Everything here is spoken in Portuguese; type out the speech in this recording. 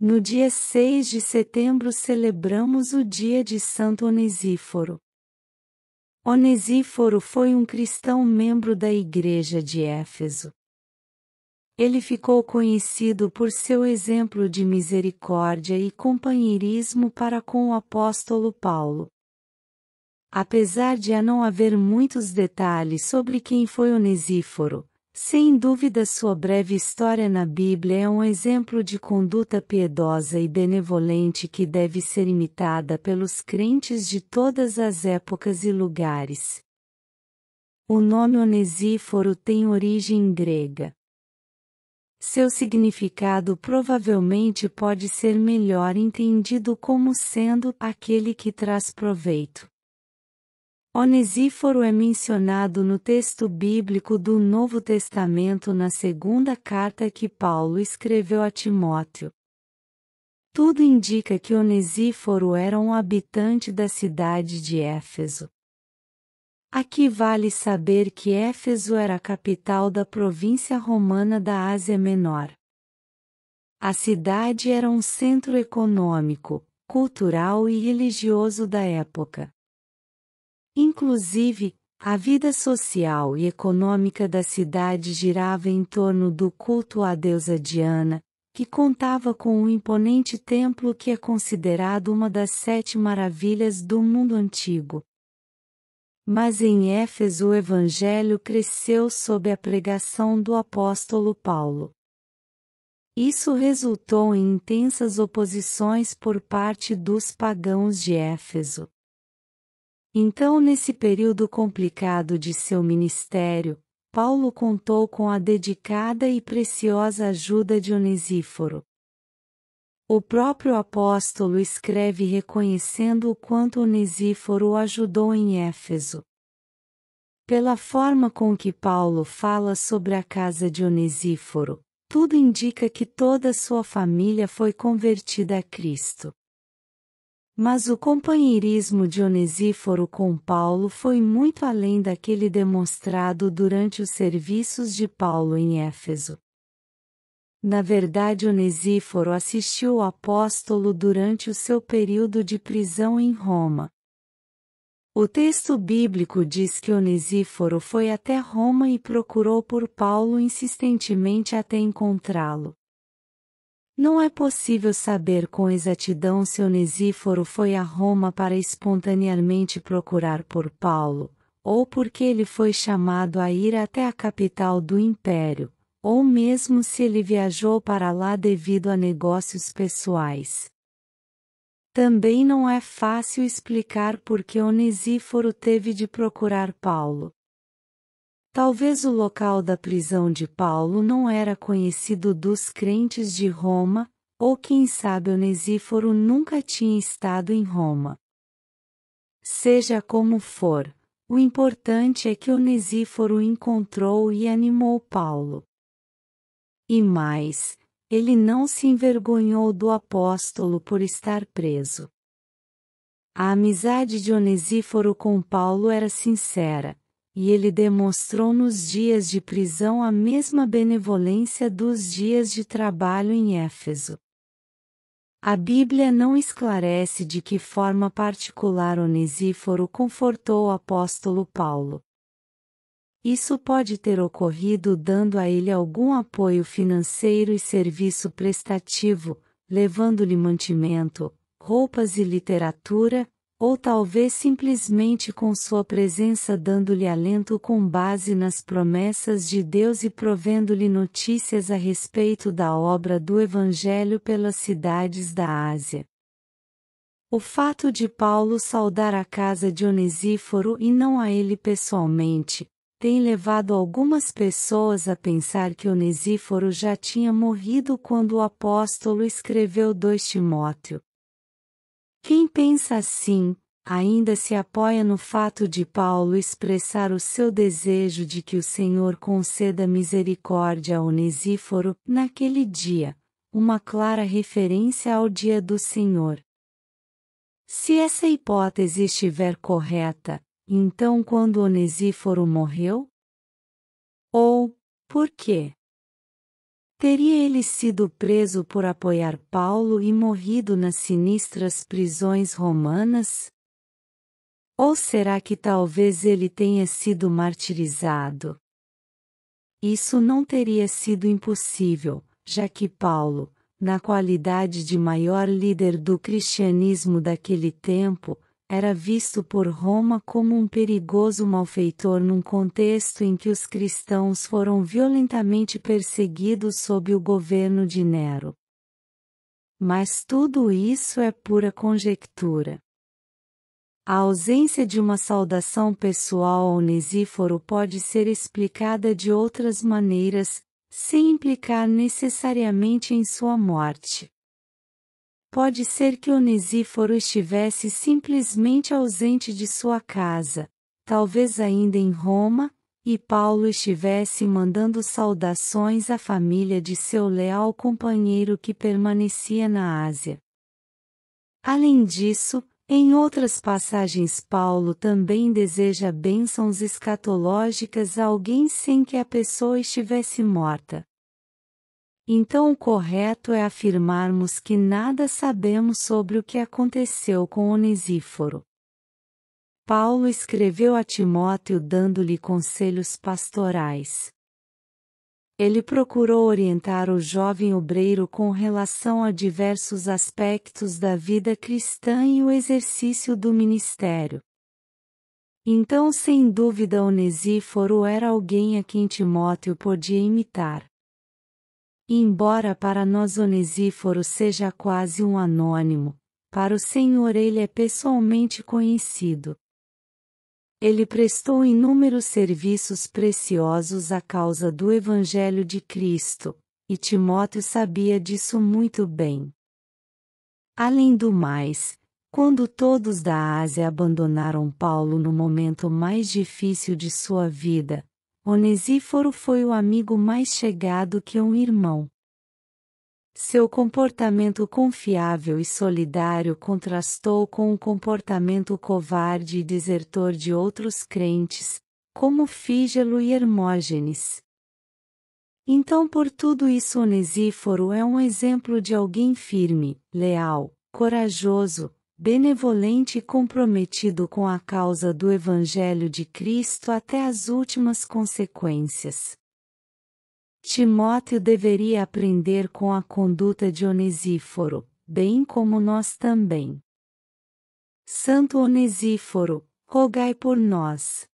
No dia 6 de setembro celebramos o dia de Santo Onesíforo. Onesíforo foi um cristão membro da Igreja de Éfeso. Ele ficou conhecido por seu exemplo de misericórdia e companheirismo para com o apóstolo Paulo. Apesar de a não haver muitos detalhes sobre quem foi Onesíforo, sem dúvida, sua breve história na Bíblia é um exemplo de conduta piedosa e benevolente que deve ser imitada pelos crentes de todas as épocas e lugares. O nome Onesíforo tem origem grega. Seu significado provavelmente pode ser melhor entendido como sendo aquele que traz proveito. Onesíforo é mencionado no texto bíblico do Novo Testamento na segunda carta que Paulo escreveu a Timóteo. Tudo indica que Onesíforo era um habitante da cidade de Éfeso. Aqui vale saber que Éfeso era a capital da província romana da Ásia Menor. A cidade era um centro econômico, cultural e religioso da época. Inclusive, a vida social e econômica da cidade girava em torno do culto à deusa Diana, que contava com um imponente templo que é considerado uma das sete maravilhas do mundo antigo. Mas em Éfeso o evangelho cresceu sob a pregação do apóstolo Paulo. Isso resultou em intensas oposições por parte dos pagãos de Éfeso. Então, nesse período complicado de seu ministério, Paulo contou com a dedicada e preciosa ajuda de Onesíforo. O próprio apóstolo escreve reconhecendo o quanto Onesíforo o ajudou em Éfeso. Pela forma com que Paulo fala sobre a casa de Onesíforo, tudo indica que toda sua família foi convertida a Cristo. Mas o companheirismo de Onesíforo com Paulo foi muito além daquele demonstrado durante os serviços de Paulo em Éfeso. Na verdade, Onesíforo assistiu o apóstolo durante o seu período de prisão em Roma. O texto bíblico diz que Onesíforo foi até Roma e procurou por Paulo insistentemente até encontrá-lo. Não é possível saber com exatidão se Onesíforo foi a Roma para espontaneamente procurar por Paulo, ou porque ele foi chamado a ir até a capital do império, ou mesmo se ele viajou para lá devido a negócios pessoais. Também não é fácil explicar por que Onesíforo teve de procurar Paulo, Talvez o local da prisão de Paulo não era conhecido dos crentes de Roma, ou quem sabe Onesíforo nunca tinha estado em Roma. Seja como for, o importante é que Onesíforo encontrou e animou Paulo. E mais, ele não se envergonhou do apóstolo por estar preso. A amizade de Onesíforo com Paulo era sincera, e ele demonstrou nos dias de prisão a mesma benevolência dos dias de trabalho em Éfeso. A Bíblia não esclarece de que forma particular Onesíforo confortou o apóstolo Paulo. Isso pode ter ocorrido dando a ele algum apoio financeiro e serviço prestativo, levando-lhe mantimento, roupas e literatura, ou talvez simplesmente com sua presença dando-lhe alento com base nas promessas de Deus e provendo-lhe notícias a respeito da obra do Evangelho pelas cidades da Ásia. O fato de Paulo saudar a casa de Onesíforo e não a ele pessoalmente, tem levado algumas pessoas a pensar que Onesíforo já tinha morrido quando o apóstolo escreveu 2 Timóteo quem pensa assim, ainda se apoia no fato de Paulo expressar o seu desejo de que o Senhor conceda misericórdia a Onesíforo, naquele dia, uma clara referência ao dia do Senhor. Se essa hipótese estiver correta, então quando Onesíforo morreu? Ou, por quê? Teria ele sido preso por apoiar Paulo e morrido nas sinistras prisões romanas? Ou será que talvez ele tenha sido martirizado? Isso não teria sido impossível, já que Paulo, na qualidade de maior líder do cristianismo daquele tempo, era visto por Roma como um perigoso malfeitor num contexto em que os cristãos foram violentamente perseguidos sob o governo de Nero. Mas tudo isso é pura conjectura. A ausência de uma saudação pessoal ao Nesíforo pode ser explicada de outras maneiras, sem implicar necessariamente em sua morte. Pode ser que Onesíforo estivesse simplesmente ausente de sua casa, talvez ainda em Roma, e Paulo estivesse mandando saudações à família de seu leal companheiro que permanecia na Ásia. Além disso, em outras passagens, Paulo também deseja bênçãos escatológicas a alguém sem que a pessoa estivesse morta. Então o correto é afirmarmos que nada sabemos sobre o que aconteceu com Onesíforo. Paulo escreveu a Timóteo dando-lhe conselhos pastorais. Ele procurou orientar o jovem obreiro com relação a diversos aspectos da vida cristã e o exercício do ministério. Então, sem dúvida, Onesíforo era alguém a quem Timóteo podia imitar. Embora para nós Onesíforo seja quase um anônimo, para o Senhor ele é pessoalmente conhecido. Ele prestou inúmeros serviços preciosos à causa do Evangelho de Cristo, e Timóteo sabia disso muito bem. Além do mais, quando todos da Ásia abandonaram Paulo no momento mais difícil de sua vida, Onesíforo foi o amigo mais chegado que um irmão. Seu comportamento confiável e solidário contrastou com o comportamento covarde e desertor de outros crentes, como Fígelo e Hermógenes. Então, por tudo isso, Onesíforo é um exemplo de alguém firme, leal, corajoso, benevolente e comprometido com a causa do Evangelho de Cristo até as últimas consequências. Timóteo deveria aprender com a conduta de Onesíforo, bem como nós também. Santo Onesíforo, rogai por nós.